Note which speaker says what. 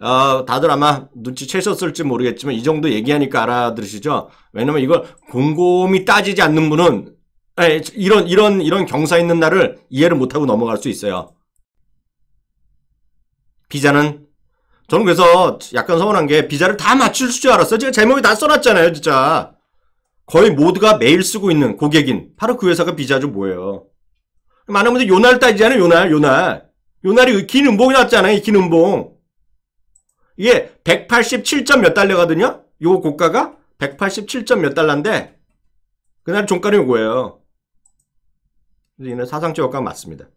Speaker 1: 어, 다들 아마 눈치채셨을지 모르겠지만 이 정도 얘기하니까 알아들으시죠? 왜냐면 이걸 곰곰이 따지지 않는 분은 에, 예, 이런 이런 이런 경사 있는 날을 이해를 못하고 넘어갈 수 있어요. 비자는 저는 그래서 약간 서운한 게 비자를 다 맞출 줄 알았어요. 제가 제목에 다 써놨잖아요, 진짜. 거의 모두가 매일 쓰고 있는 고객인 바로 그 회사가 비자죠 뭐예요. 많은 분들이 요 날 따지잖아요, 요날, 요날. 요날이 긴 음봉이 났잖아요, 긴 음봉. 이게 187점 몇 달러거든요? 요 고가가 187점 몇 달러인데 그날 종가는 요거예요. 그래서 얘는 사상 최고가 맞습니다.